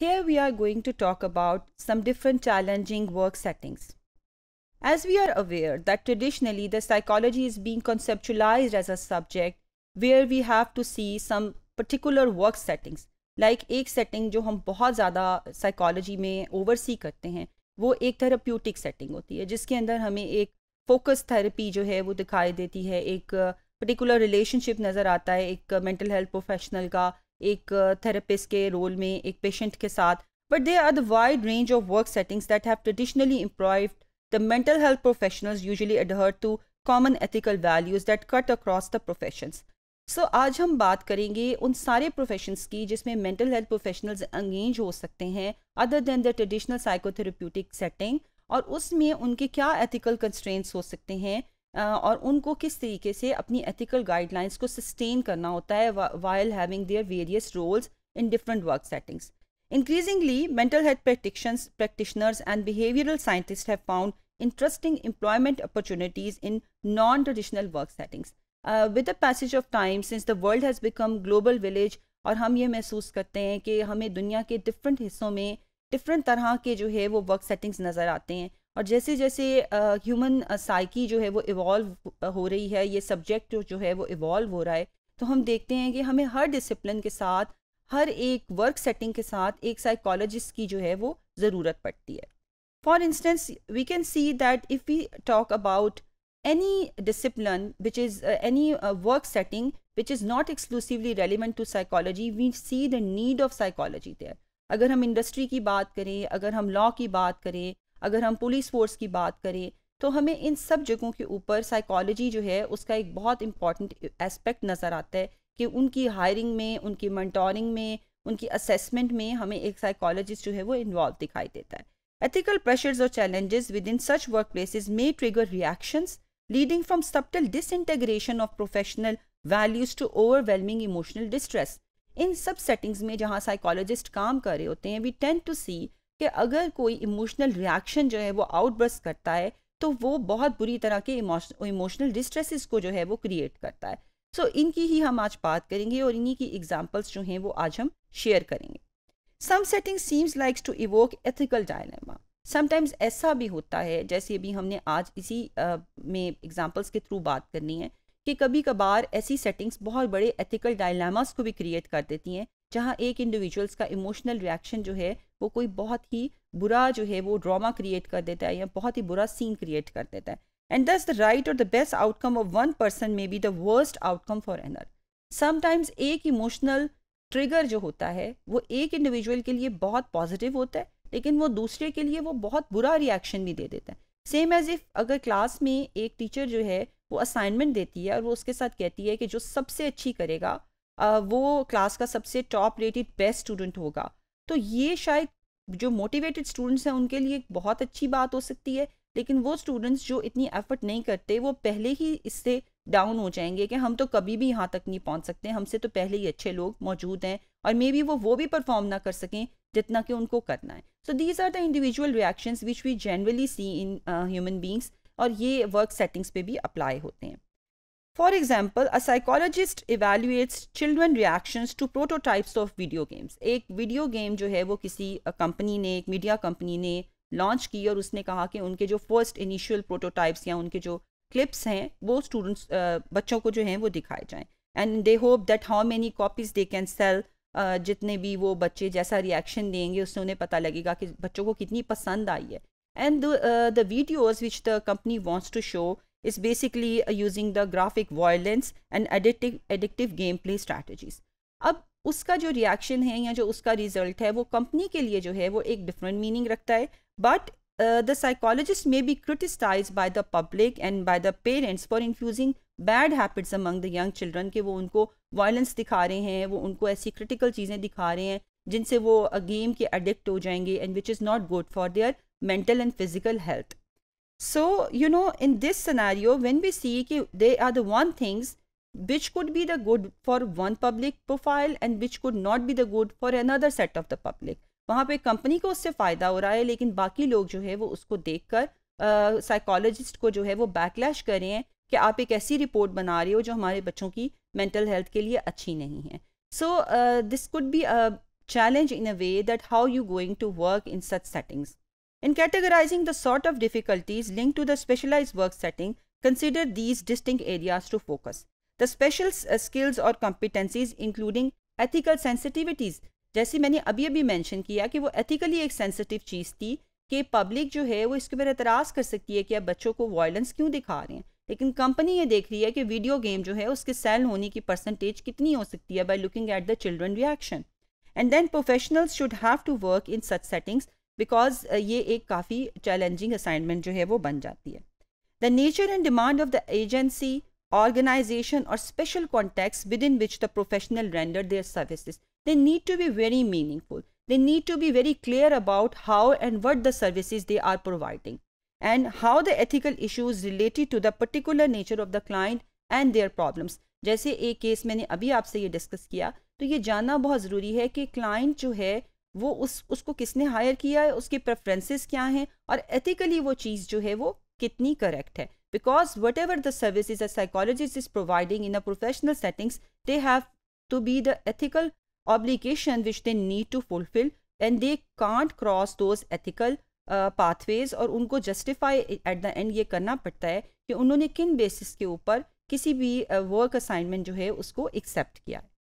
Here we are going to talk about some different challenging work settings. As we are aware that traditionally the psychology is being conceptualized as a subject where we have to see some particular work settings like a setting which we बहुत ज़्यादा oversee करते हैं therapeutic setting होती है जिसके अंदर हमें focus therapy जो a particular relationship नज़र a mental health professional का एक थेरेपिस्ट के रोल में एक पेशेंट के साथ but there are the wide range of work settings that have traditionally employed the mental health professionals usually adhere to common ethical values that cut across the professions. So आज हम बात करेंगे उन सारे प्रोफेशंस की जिसमें मेंटल हेल्थ प्रोफेशनल्स एंगेज हो सकते हैं other than the traditional psychotherapeutic setting और उसमें उनके क्या एथिकल कंस्ट्रेंट्स हो सकते हैं और उनको किस तरीके से अपनी एथिकल गाइडलाइंस को सस्टेन करना होता है while having their various roles in different work settings increasingly mental health practices practitioners and behavioural scientist have found interesting employment opportunities in non traditional work settings with the passage of time since the world has become global village और हम ये महसूस करते हैं कि हमें दुनिया के डिफरेंट हिस्सों में डिफरेंट तरह के जो है वो वर्क सेटिंग्स नज़र आते हैं और जैसे जैसे ह्यूमन साइकी जो है वो इवॉल्व हो रही है ये सब्जेक्ट जो, है वो इवॉल्व हो रहा है तो हम देखते हैं कि हमें हर डिसिप्लिन के साथ हर एक वर्क सेटिंग के साथ एक साइकोलॉजिस्ट की जो है वो ज़रूरत पड़ती है for instance we can see that if we talk about any discipline which is any work setting which is not exclusively relevant to psychology we see the need of psychology there अगर हम industry की बात करें अगर हम law की बात करें अगर हम पुलिस फोर्स की बात करें तो हमें इन सब जगहों के ऊपर साइकोलॉजी जो है उसका एक बहुत इम्पॉर्टेंट एस्पेक्ट नज़र आता है कि उनकी हायरिंग में उनकी मंटोरिंग में उनकी असेसमेंट में हमें एक साइकोलॉजिस्ट जो है वो इन्वॉल्व दिखाई देता है एथिकल प्रेशर्स और challenges within such work places may trigger reactions leading from subtle disintegration of professional values to overwhelming emotional distress इन सब सेटिंग्स में जहाँ साइकोलॉजिस्ट काम कर रहे होते हैं वी टेन टू सी कि अगर कोई इमोशनल रिएक्शन जो है वो आउटबर्स करता है तो वो बहुत बुरी तरह के इमोशनल डिस्ट्रेसेस को जो है वो क्रिएट करता है सो so, इनकी ही हम आज बात करेंगे और इन्हीं की एग्जाम्पल्स जो हैं वो आज हम शेयर करेंगे some setting seems likes to evoke ethical dilemma sometimes ऐसा भी होता है जैसे अभी हमने आज इसी uh, में एग्जाम्पल्स के थ्रू बात करनी है कि कभी कभार ऐसी सेटिंग्स बहुत बड़े एथिकल डायलामास को भी क्रिएट कर देती हैं जहाँ एक इंडिविजुअल्स का इमोशनल रिएक्शन जो है वो कोई बहुत ही बुरा जो है वो ड्रामा क्रिएट कर देता है या बहुत ही बुरा सीन क्रिएट कर देता है एंड दस द राइट और the best outcome of one person may be the worst outcome for another sometimes एक इमोशनल ट्रिगर जो होता है वो एक इंडिविजुअल के लिए बहुत पॉजिटिव होता है लेकिन वो दूसरे के लिए वो बहुत बुरा रिएक्शन भी दे देता है सेम एज इफ अगर क्लास में एक टीचर जो है वो असाइनमेंट देती है और वो उसके साथ कहती है कि जो सबसे अच्छी करेगा वो क्लास का सबसे टॉप रेटेड बेस्ट स्टूडेंट होगा तो ये शायद जो मोटिवेटेड स्टूडेंट्स हैं उनके लिए बहुत अच्छी बात हो सकती है लेकिन वो स्टूडेंट्स जो इतनी एफर्ट नहीं करते वो पहले ही इससे डाउन हो जाएंगे कि हम तो कभी भी यहाँ तक नहीं पहुँच सकते हमसे तो पहले ही अच्छे लोग मौजूद हैं और मे बी वो वो भी परफॉर्म ना कर सकें जितना कि उनको करना है so these are the individual reactions which we generally see in human beings और ये वर्क सेटिंग्स पे भी अप्लाई होते हैं For example, a psychologist evaluates children reactions to prototypes of video games. एक video game जो है वो किसी company ने एक media company ने launch की और उसने कहा कि उनके जो first initial prototypes या उनके जो clips हैं वो स्टूडेंट्स बच्चों को जो हैं वो दिखाए जाएं they hope that how many copies they can sell uh, जितने भी वो बच्चे जैसा रिएक्शन देंगे उससे उन्हें पता लगेगा कि बच्चों को कितनी पसंद आई है and the videos which the company wants to show is basically uh, using the graphic violence and addictive addictive gameplay strategies अब उसका जो रिएक्शन है या जो उसका रिजल्ट है वो कंपनी के लिए जो है वो एक डिफरेंट मीनिंग रखता है but the psychologist may be criticize by the public and by the parents for infusing bad habits among the young children के वो उनको वायलेंस दिखा रहे हैं वो उनको ऐसी क्रिटिकल चीज़ें दिखा रहे हैं जिनसे वो गेम uh, के अडिक्ट हो जाएंगे and which is not good for their mental and physical health So, you know, in this scenario, when we see ki they are the one things which could be the good for one public profile and which could not be the good for another set of the public. वहाँ पे company को उससे फ़ायदा हो रहा है लेकिन बाकी लोग जो है वो उसको देखकर साइकोलॉजिस्ट को जो है वो बैकलैश कर रहे हैं कि आप एक ऐसी रिपोर्ट बना रहे हो जो हमारे बच्चों की मेंटल हेल्थ के लिए अच्छी नहीं है so this could be a challenge in a way that how you going to work in such settings In categorizing the sort of difficulties linked to the specialized work setting, consider these distinct areas to focus. The special uh, skills or competencies including ethical sensitivities जैसे मैंने अभी अभी mention किया कि वो ethically एक sensitive चीज़ थी कि पब्लिक जो है वो इसके ऊपर एतराज़ कर सकती है कि आप बच्चों को वायलेंस क्यों दिखा रहे हैं लेकिन कंपनी ये देख रही है कि वीडियो गेम जो है उसके सेल होने की परसेंटेज कितनी हो सकती है by looking at the children reaction and then professionals should have to work in such settings because uh, ये एक काफ़ी चैलेंजिंग असाइनमेंट जो है वो बन जाती है the nature and demand of the agency organization और special contact within which the professional render their services they need to be very meaningful they need to be very clear about how and what the services they are providing and how the ethical issues related to the particular nature of the client and their problems जैसे एक case मैंने अभी आपसे ये discuss किया तो ये जानना बहुत ज़रूरी है कि क्लाइंट जो है वो उस उसको किसने हायर किया है उसके प्रेफरेंसेस क्या हैं और एथिकली वो चीज़ जो है वो कितनी करेक्ट है because whatever the service a psychologist is providing in a professional settings they have to be the ethical obligation which they need to fulfil and they can't cross those ethical pathways और उनको justify at the end ये करना पड़ता है कि उन्होंने किन basis के ऊपर किसी भी वर्क uh, असाइनमेंट जो है उसको एक्सेप्ट किया है